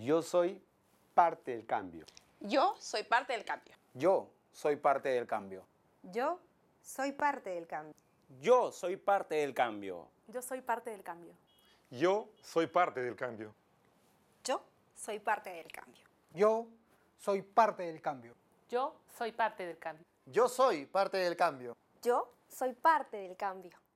Yo soy parte del cambio. Yo soy parte del cambio. Yo soy parte del cambio. Yo soy parte del cambio. Yo soy parte del cambio. Yo soy parte del cambio. Yo soy parte del cambio. Yo soy parte del cambio. Yo soy parte del cambio. Yo soy parte del cambio. Yo soy parte del cambio. Yo soy parte del cambio.